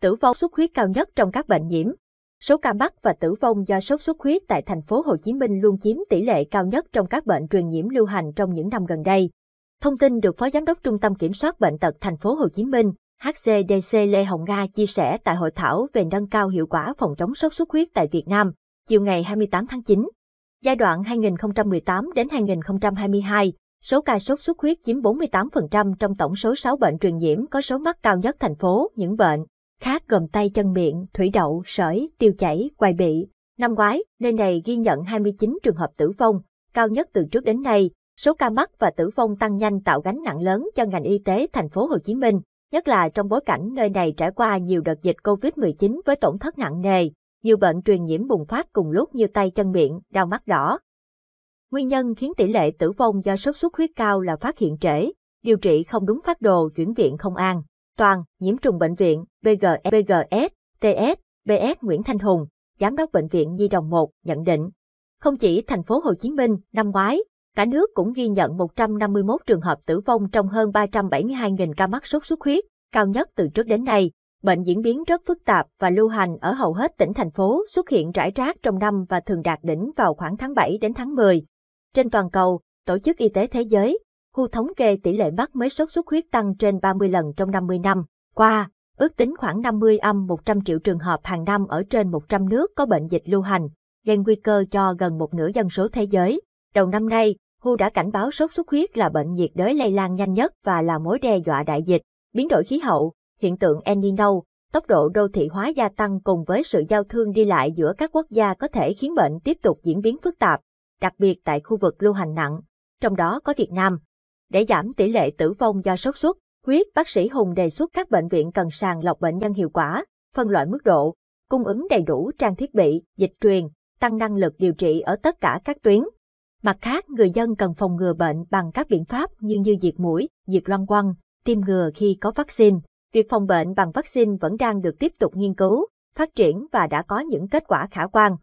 tử vong xuất huyết cao nhất trong các bệnh nhiễm. Số ca mắc và tử vong do sốt xuất huyết tại thành phố Hồ Chí Minh luôn chiếm tỷ lệ cao nhất trong các bệnh truyền nhiễm lưu hành trong những năm gần đây. Thông tin được Phó Giám đốc Trung tâm Kiểm soát bệnh tật thành phố Hồ Chí Minh, HCDC Lê Hồng Nga chia sẻ tại hội thảo về nâng cao hiệu quả phòng chống sốt xuất huyết tại Việt Nam, chiều ngày 28 tháng 9. Giai đoạn 2018 đến 2022, số ca sốt xuất huyết chiếm 48% trong tổng số 6 bệnh truyền nhiễm có số mắc cao nhất thành phố, những bệnh khác gồm tay chân miệng, thủy đậu, sởi, tiêu chảy, quài bị. Năm ngoái, nơi này ghi nhận 29 trường hợp tử vong, cao nhất từ trước đến nay. Số ca mắc và tử vong tăng nhanh tạo gánh nặng lớn cho ngành y tế thành phố Hồ Chí Minh, nhất là trong bối cảnh nơi này trải qua nhiều đợt dịch COVID-19 với tổn thất nặng nề, nhiều bệnh truyền nhiễm bùng phát cùng lúc như tay chân miệng, đau mắt đỏ. Nguyên nhân khiến tỷ lệ tử vong do sốt xuất huyết cao là phát hiện trễ, điều trị không đúng phát đồ, chuyển viện không an. Toàn, Nhiễm trùng Bệnh viện, BGS, BGS, TS, BS Nguyễn Thanh Hùng, Giám đốc Bệnh viện Nhi Đồng 1, nhận định. Không chỉ thành phố Hồ Chí Minh, năm ngoái, cả nước cũng ghi nhận 151 trường hợp tử vong trong hơn 372.000 ca mắc sốt xuất huyết, cao nhất từ trước đến nay. Bệnh diễn biến rất phức tạp và lưu hành ở hầu hết tỉnh thành phố xuất hiện rải rác trong năm và thường đạt đỉnh vào khoảng tháng 7 đến tháng 10. Trên toàn cầu, Tổ chức Y tế Thế giới Hu thống kê tỷ lệ mắc mới sốt xuất huyết tăng trên 30 lần trong 50 năm. Qua, ước tính khoảng 50 âm 100 triệu trường hợp hàng năm ở trên 100 nước có bệnh dịch lưu hành, gây nguy cơ cho gần một nửa dân số thế giới. Đầu năm nay, WHO đã cảnh báo sốt xuất huyết là bệnh nhiệt đới lây lan nhanh nhất và là mối đe dọa đại dịch. Biến đổi khí hậu, hiện tượng El Nino, tốc độ đô thị hóa gia tăng cùng với sự giao thương đi lại giữa các quốc gia có thể khiến bệnh tiếp tục diễn biến phức tạp, đặc biệt tại khu vực lưu hành nặng, trong đó có Việt Nam. Để giảm tỷ lệ tử vong do sốt xuất, huyết, bác sĩ Hùng đề xuất các bệnh viện cần sàng lọc bệnh nhân hiệu quả, phân loại mức độ, cung ứng đầy đủ trang thiết bị, dịch truyền, tăng năng lực điều trị ở tất cả các tuyến. Mặt khác, người dân cần phòng ngừa bệnh bằng các biện pháp như như diệt mũi, diệt loang quăng, tiêm ngừa khi có vaccine. Việc phòng bệnh bằng vaccine vẫn đang được tiếp tục nghiên cứu, phát triển và đã có những kết quả khả quan.